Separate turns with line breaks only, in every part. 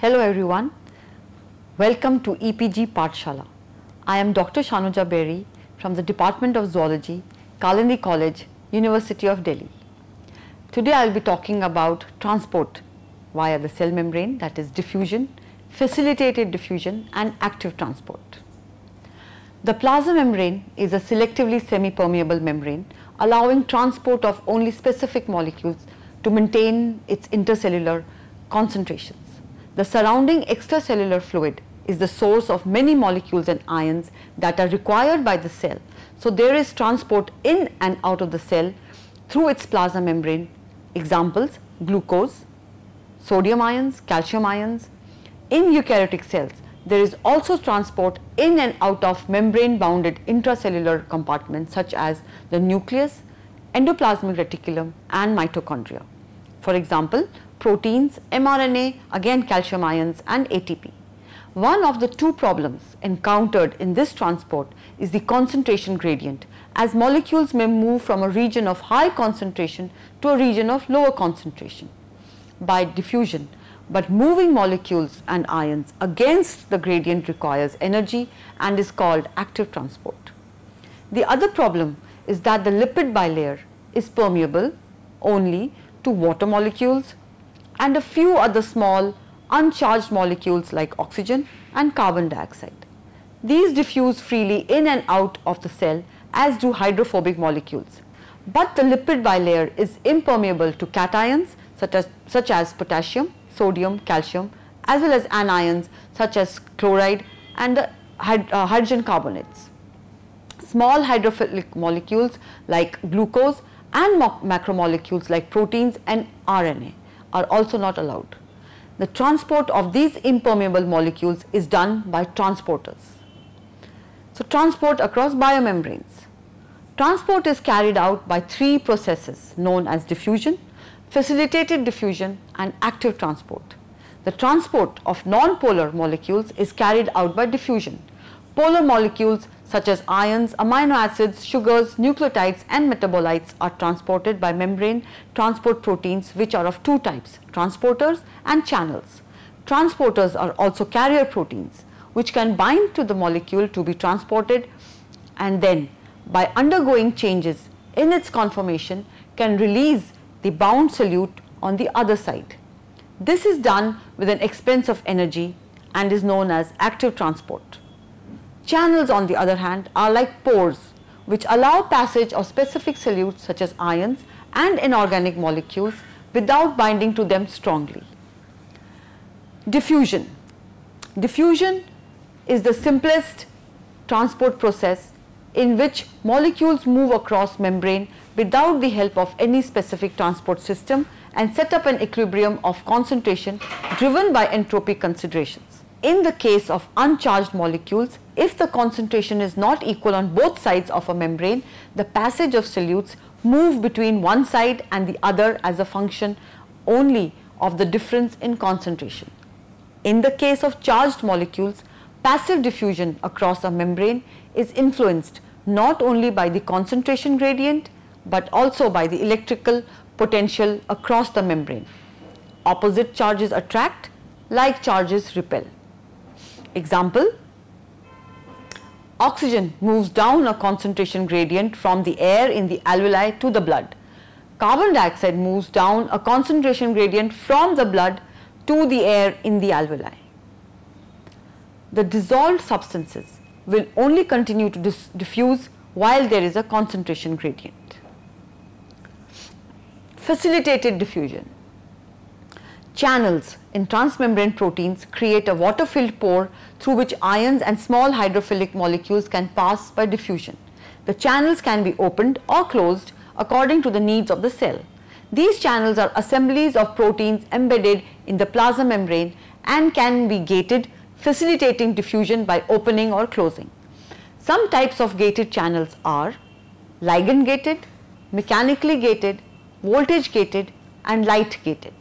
Hello everyone. Welcome to EPG Patshala. I am Dr. Shanuja Berry from the Department of Zoology, Kalindi College, University of Delhi. Today I will be talking about transport via the cell membrane that is diffusion, facilitated diffusion and active transport. The plasma membrane is a selectively semi-permeable membrane allowing transport of only specific molecules to maintain its intercellular concentrations. The surrounding extracellular fluid is the source of many molecules and ions that are required by the cell. So, there is transport in and out of the cell through its plasma membrane. Examples glucose, sodium ions, calcium ions. In eukaryotic cells, there is also transport in and out of membrane bounded intracellular compartments such as the nucleus, endoplasmic reticulum and mitochondria. For example, proteins, mRNA, again calcium ions and ATP. One of the two problems encountered in this transport is the concentration gradient as molecules may move from a region of high concentration to a region of lower concentration by diffusion. But moving molecules and ions against the gradient requires energy and is called active transport. The other problem is that the lipid bilayer is permeable only to water molecules, and a few other small uncharged molecules like oxygen and carbon dioxide. These diffuse freely in and out of the cell as do hydrophobic molecules. But the lipid bilayer is impermeable to cations such as, such as potassium, sodium, calcium as well as anions such as chloride and the uh, hydrogen carbonates. Small hydrophilic molecules like glucose and macromolecules like proteins and RNA are also not allowed. The transport of these impermeable molecules is done by transporters. So, transport across biomembranes. Transport is carried out by three processes known as diffusion, facilitated diffusion and active transport. The transport of non-polar molecules is carried out by diffusion. Polar molecules such as ions, amino acids, sugars, nucleotides and metabolites are transported by membrane transport proteins which are of two types, transporters and channels. Transporters are also carrier proteins which can bind to the molecule to be transported and then by undergoing changes in its conformation can release the bound solute on the other side. This is done with an expense of energy and is known as active transport. Channels, on the other hand, are like pores, which allow passage of specific solutes such as ions and inorganic molecules without binding to them strongly. Diffusion. Diffusion is the simplest transport process in which molecules move across membrane without the help of any specific transport system and set up an equilibrium of concentration driven by entropy considerations. In the case of uncharged molecules, if the concentration is not equal on both sides of a membrane, the passage of solutes move between one side and the other as a function only of the difference in concentration. In the case of charged molecules, passive diffusion across a membrane is influenced not only by the concentration gradient but also by the electrical potential across the membrane. Opposite charges attract, like charges repel. Example, oxygen moves down a concentration gradient from the air in the alveoli to the blood. Carbon dioxide moves down a concentration gradient from the blood to the air in the alveoli. The dissolved substances will only continue to diffuse while there is a concentration gradient. Facilitated diffusion. Channels in transmembrane proteins create a water-filled pore through which ions and small hydrophilic molecules can pass by diffusion. The channels can be opened or closed according to the needs of the cell. These channels are assemblies of proteins embedded in the plasma membrane and can be gated facilitating diffusion by opening or closing. Some types of gated channels are ligand gated, mechanically gated, voltage gated and light gated.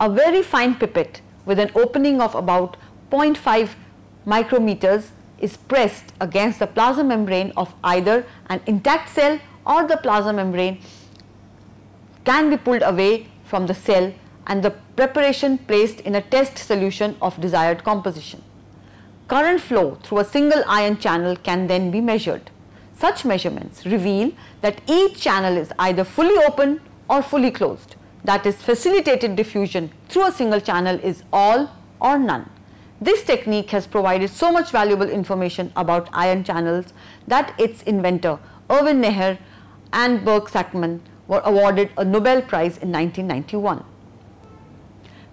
a very fine pipette with an opening of about 0.5 micrometers is pressed against the plasma membrane of either an intact cell or the plasma membrane can be pulled away from the cell and the preparation placed in a test solution of desired composition. Current flow through a single ion channel can then be measured. Such measurements reveal that each channel is either fully open or fully closed that is facilitated diffusion through a single channel is all or none. This technique has provided so much valuable information about ion channels that its inventor Erwin Neher and Burke Sackman were awarded a Nobel Prize in 1991.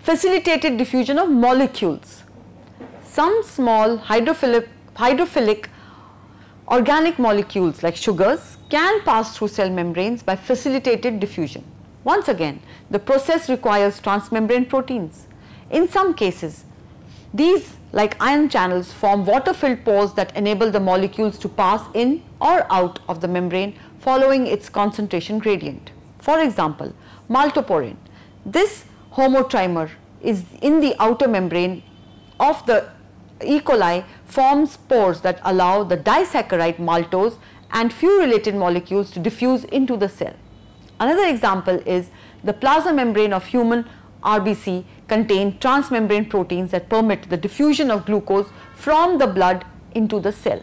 Facilitated diffusion of molecules. Some small hydrophilic, hydrophilic organic molecules like sugars can pass through cell membranes by facilitated diffusion. Once again, the process requires transmembrane proteins. In some cases, these like ion channels form water-filled pores that enable the molecules to pass in or out of the membrane following its concentration gradient. For example, maltoporin. This homotrimer is in the outer membrane of the E. coli forms pores that allow the disaccharide maltose and few related molecules to diffuse into the cell. Another example is the plasma membrane of human RBC contain transmembrane proteins that permit the diffusion of glucose from the blood into the cell.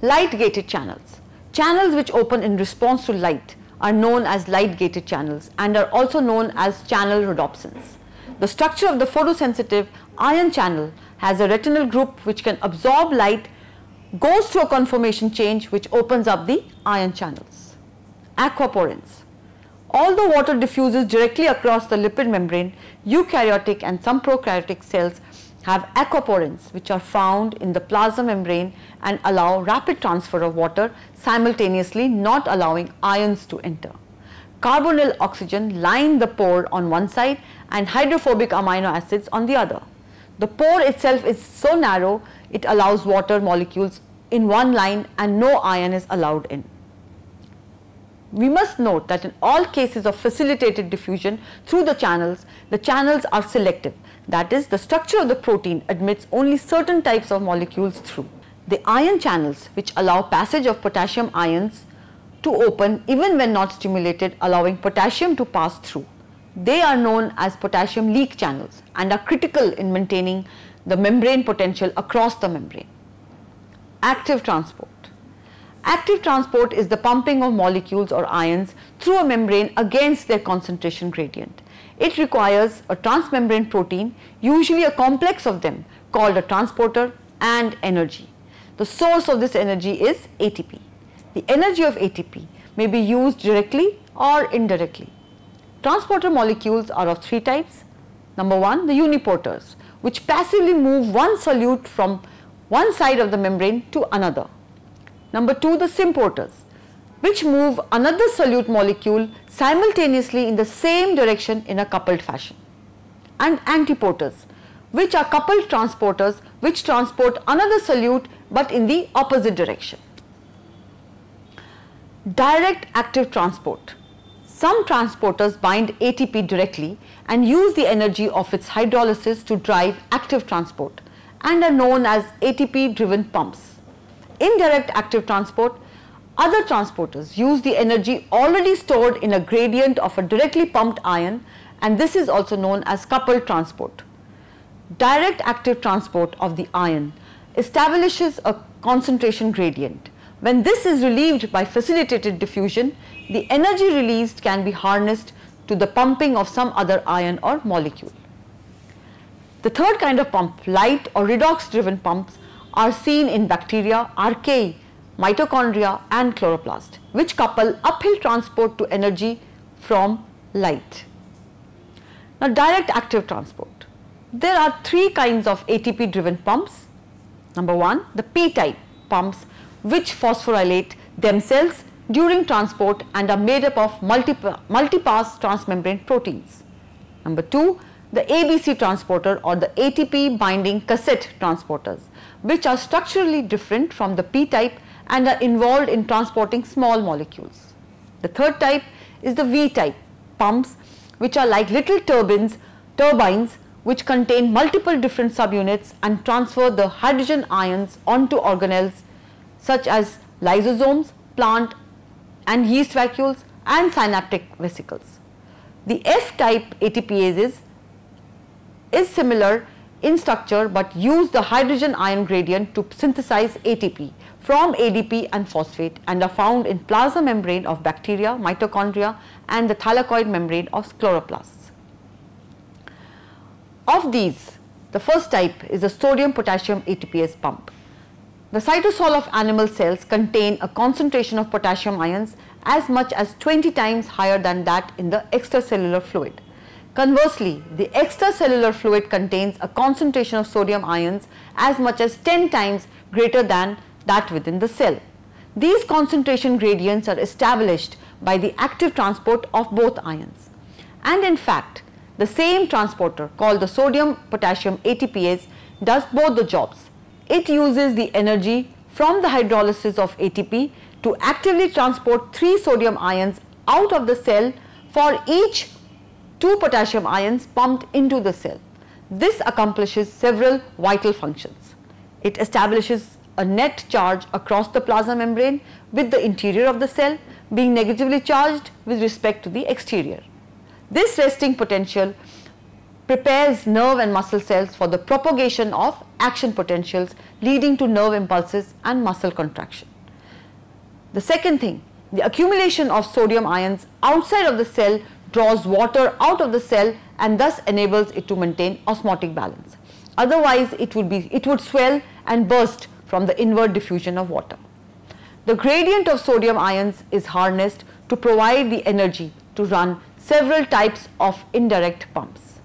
Light gated channels. Channels which open in response to light are known as light gated channels and are also known as channel rhodopsins. The structure of the photosensitive ion channel has a retinal group which can absorb light, goes through a conformation change which opens up the ion channels aquaporins. Although water diffuses directly across the lipid membrane, eukaryotic and some prokaryotic cells have aquaporins which are found in the plasma membrane and allow rapid transfer of water simultaneously not allowing ions to enter. Carbonyl oxygen line the pore on one side and hydrophobic amino acids on the other. The pore itself is so narrow it allows water molecules in one line and no ion is allowed in we must note that in all cases of facilitated diffusion through the channels, the channels are selective. That is, the structure of the protein admits only certain types of molecules through. The ion channels, which allow passage of potassium ions to open even when not stimulated, allowing potassium to pass through. They are known as potassium leak channels and are critical in maintaining the membrane potential across the membrane. Active transport. Active transport is the pumping of molecules or ions through a membrane against their concentration gradient. It requires a transmembrane protein, usually a complex of them called a transporter and energy. The source of this energy is ATP. The energy of ATP may be used directly or indirectly. Transporter molecules are of three types. Number one, the uniporters, which passively move one solute from one side of the membrane to another. Number two, the symporters, which move another solute molecule simultaneously in the same direction in a coupled fashion. And antiporters, which are coupled transporters which transport another solute but in the opposite direction. Direct active transport. Some transporters bind ATP directly and use the energy of its hydrolysis to drive active transport and are known as ATP driven pumps indirect active transport, other transporters use the energy already stored in a gradient of a directly pumped ion and this is also known as coupled transport. Direct active transport of the ion establishes a concentration gradient. When this is relieved by facilitated diffusion, the energy released can be harnessed to the pumping of some other ion or molecule. The third kind of pump, light or redox driven pumps, are seen in bacteria, archaea, mitochondria and chloroplast which couple uphill transport to energy from light. Now direct active transport. There are three kinds of ATP driven pumps. Number one, the P-type pumps which phosphorylate themselves during transport and are made up of multipa multipass transmembrane proteins. Number two, the ABC transporter or the ATP binding cassette transporters which are structurally different from the p-type and are involved in transporting small molecules. The third type is the v-type pumps which are like little turbines, turbines which contain multiple different subunits and transfer the hydrogen ions onto organelles such as lysosomes, plant and yeast vacuoles and synaptic vesicles. The F type ATPases is similar in structure but use the hydrogen ion gradient to synthesize ATP from ADP and phosphate and are found in plasma membrane of bacteria, mitochondria and the thylakoid membrane of chloroplasts. Of these, the first type is the sodium potassium ATPase pump. The cytosol of animal cells contain a concentration of potassium ions as much as 20 times higher than that in the extracellular fluid. Conversely, the extracellular fluid contains a concentration of sodium ions as much as 10 times greater than that within the cell. These concentration gradients are established by the active transport of both ions. And in fact, the same transporter called the sodium potassium ATPase does both the jobs. It uses the energy from the hydrolysis of ATP to actively transport three sodium ions out of the cell for each two potassium ions pumped into the cell. This accomplishes several vital functions. It establishes a net charge across the plasma membrane with the interior of the cell being negatively charged with respect to the exterior. This resting potential prepares nerve and muscle cells for the propagation of action potentials leading to nerve impulses and muscle contraction. The second thing, the accumulation of sodium ions outside of the cell draws water out of the cell and thus enables it to maintain osmotic balance. Otherwise, it would, be, it would swell and burst from the inward diffusion of water. The gradient of sodium ions is harnessed to provide the energy to run several types of indirect pumps.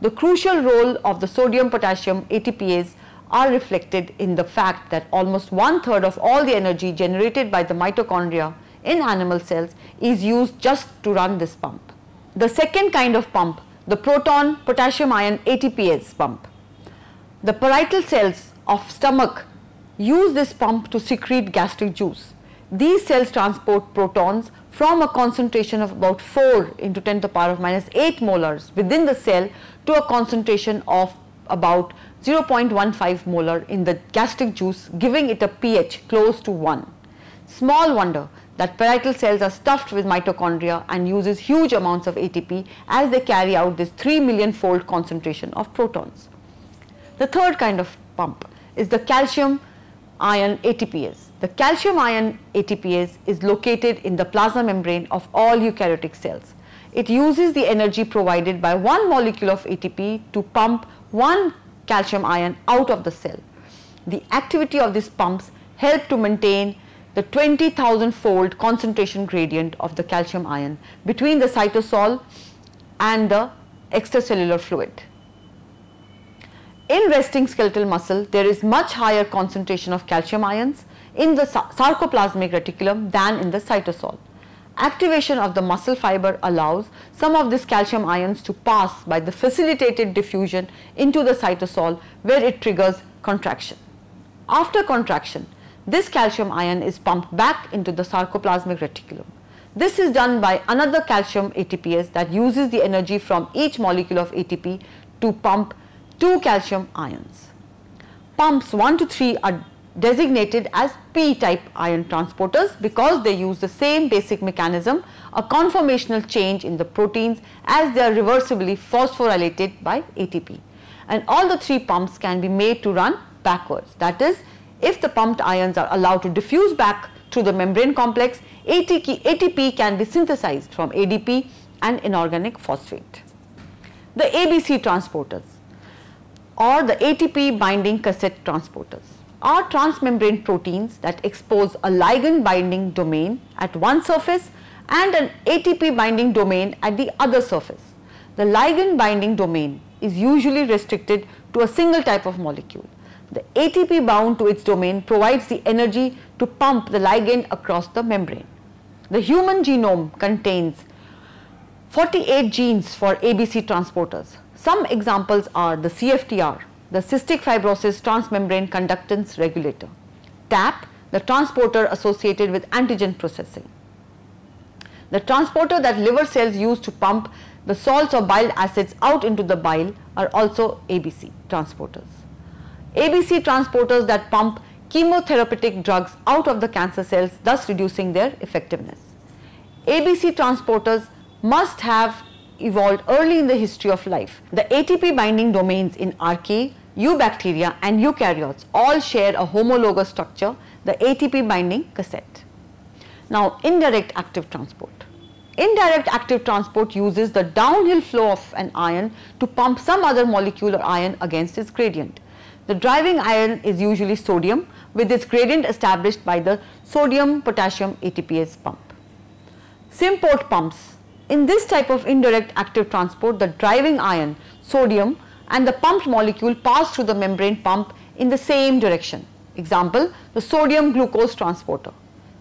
The crucial role of the sodium potassium ATPase are reflected in the fact that almost one third of all the energy generated by the mitochondria in animal cells is used just to run this pump the second kind of pump, the proton potassium ion ATPase pump. The parietal cells of stomach use this pump to secrete gastric juice. These cells transport protons from a concentration of about 4 into 10 to the power of minus 8 molars within the cell to a concentration of about 0.15 molar in the gastric juice giving it a pH close to 1. Small wonder that parietal cells are stuffed with mitochondria and uses huge amounts of ATP as they carry out this 3 million fold concentration of protons. The third kind of pump is the calcium ion ATPase. The calcium ion ATPase is located in the plasma membrane of all eukaryotic cells. It uses the energy provided by one molecule of ATP to pump one calcium ion out of the cell. The activity of these pumps help to maintain the 20,000 fold concentration gradient of the calcium ion between the cytosol and the extracellular fluid. In resting skeletal muscle, there is much higher concentration of calcium ions in the sarcoplasmic reticulum than in the cytosol. Activation of the muscle fiber allows some of these calcium ions to pass by the facilitated diffusion into the cytosol where it triggers contraction. After contraction, this calcium ion is pumped back into the sarcoplasmic reticulum. This is done by another calcium ATPase that uses the energy from each molecule of ATP to pump two calcium ions. Pumps 1 to 3 are designated as P-type ion transporters because they use the same basic mechanism, a conformational change in the proteins as they are reversibly phosphorylated by ATP. And all the three pumps can be made to run backwards. That is, if the pumped ions are allowed to diffuse back through the membrane complex, ATP can be synthesized from ADP and inorganic phosphate. The ABC transporters or the ATP binding cassette transporters are transmembrane proteins that expose a ligand binding domain at one surface and an ATP binding domain at the other surface. The ligand binding domain is usually restricted to a single type of molecule the ATP bound to its domain provides the energy to pump the ligand across the membrane. The human genome contains 48 genes for ABC transporters. Some examples are the CFTR, the cystic fibrosis transmembrane conductance regulator, TAP, the transporter associated with antigen processing. The transporter that liver cells use to pump the salts or bile acids out into the bile are also ABC transporters. ABC transporters that pump chemotherapeutic drugs out of the cancer cells thus reducing their effectiveness. ABC transporters must have evolved early in the history of life. The ATP binding domains in archaea, eubacteria and eukaryotes all share a homologous structure, the ATP binding cassette. Now indirect active transport. Indirect active transport uses the downhill flow of an ion to pump some other molecule or ion against its gradient. The driving iron is usually sodium with its gradient established by the sodium potassium ATPase pump. Symport pumps. In this type of indirect active transport, the driving ion sodium and the pumped molecule pass through the membrane pump in the same direction. Example, the sodium glucose transporter.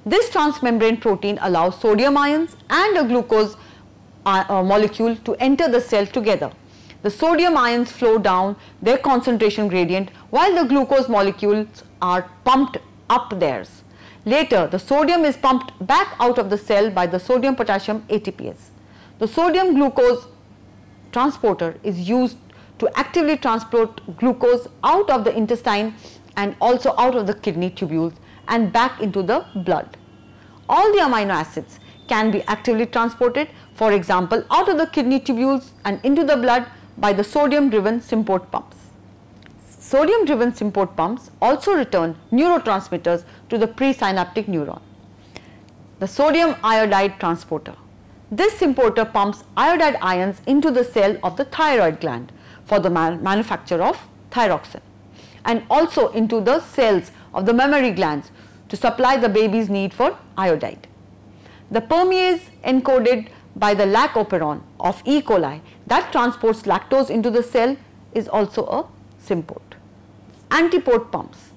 This transmembrane protein allows sodium ions and a glucose uh, uh, molecule to enter the cell together. The sodium ions flow down their concentration gradient while the glucose molecules are pumped up theirs. Later, the sodium is pumped back out of the cell by the sodium potassium ATPase. The sodium glucose transporter is used to actively transport glucose out of the intestine and also out of the kidney tubules and back into the blood. All the amino acids can be actively transported for example out of the kidney tubules and into the blood by the sodium driven Simport pumps. Sodium driven Simport pumps also return neurotransmitters to the presynaptic neuron. The sodium iodide transporter. This importer pumps iodide ions into the cell of the thyroid gland for the man manufacture of thyroxine and also into the cells of the mammary glands to supply the baby's need for iodide. The permease encoded by the lac operon of E. coli that transports lactose into the cell is also a symport. Antiport pumps.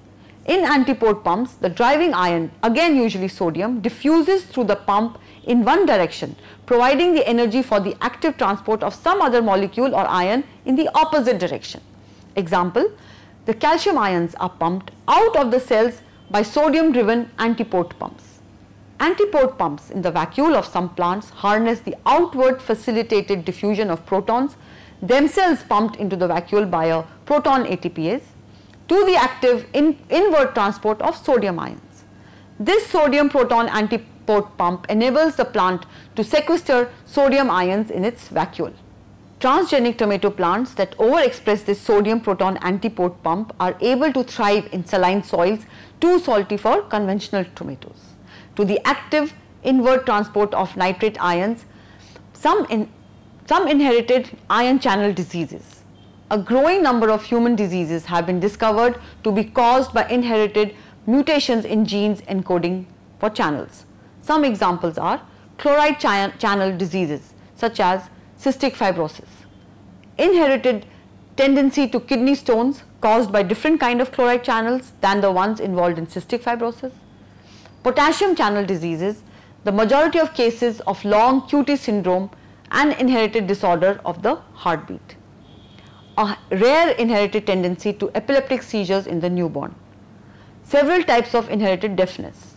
In antiport pumps, the driving ion, again usually sodium, diffuses through the pump in one direction, providing the energy for the active transport of some other molecule or ion in the opposite direction. Example, the calcium ions are pumped out of the cells by sodium driven antiport pumps. Antipode pumps in the vacuole of some plants harness the outward facilitated diffusion of protons themselves pumped into the vacuole by a proton ATPase to the active in inward transport of sodium ions. This sodium proton antipode pump enables the plant to sequester sodium ions in its vacuole. Transgenic tomato plants that overexpress this sodium proton antipode pump are able to thrive in saline soils too salty for conventional tomatoes to the active inward transport of nitrate ions, some, in, some inherited ion channel diseases. A growing number of human diseases have been discovered to be caused by inherited mutations in genes encoding for channels. Some examples are chloride ch channel diseases such as cystic fibrosis, inherited tendency to kidney stones caused by different kind of chloride channels than the ones involved in cystic fibrosis, potassium channel diseases, the majority of cases of long QT syndrome and inherited disorder of the heartbeat. A rare inherited tendency to epileptic seizures in the newborn. Several types of inherited deafness.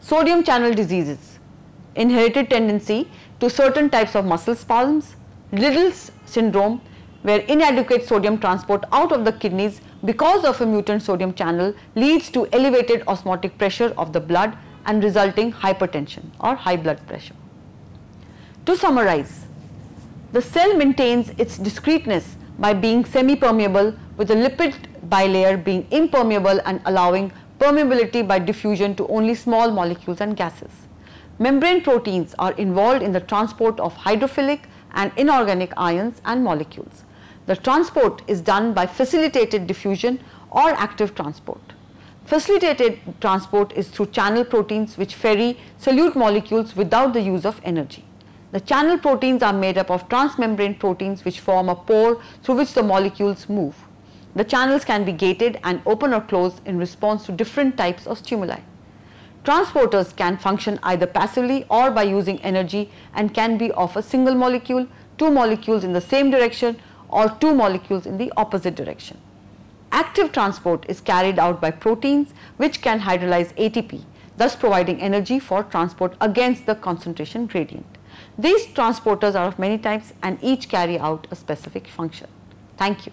Sodium channel diseases. Inherited tendency to certain types of muscle spasms. Liddle's syndrome where inadequate sodium transport out of the kidneys because of a mutant sodium channel leads to elevated osmotic pressure of the blood and resulting hypertension or high blood pressure. To summarize, the cell maintains its discreteness by being semi-permeable with the lipid bilayer being impermeable and allowing permeability by diffusion to only small molecules and gases. Membrane proteins are involved in the transport of hydrophilic and inorganic ions and molecules. The transport is done by facilitated diffusion or active transport. Facilitated transport is through channel proteins which ferry solute molecules without the use of energy. The channel proteins are made up of transmembrane proteins which form a pore through which the molecules move. The channels can be gated and open or closed in response to different types of stimuli. Transporters can function either passively or by using energy and can be of a single molecule, two molecules in the same direction or two molecules in the opposite direction. Active transport is carried out by proteins which can hydrolyze ATP thus providing energy for transport against the concentration gradient. These transporters are of many types and each carry out a specific function. Thank you.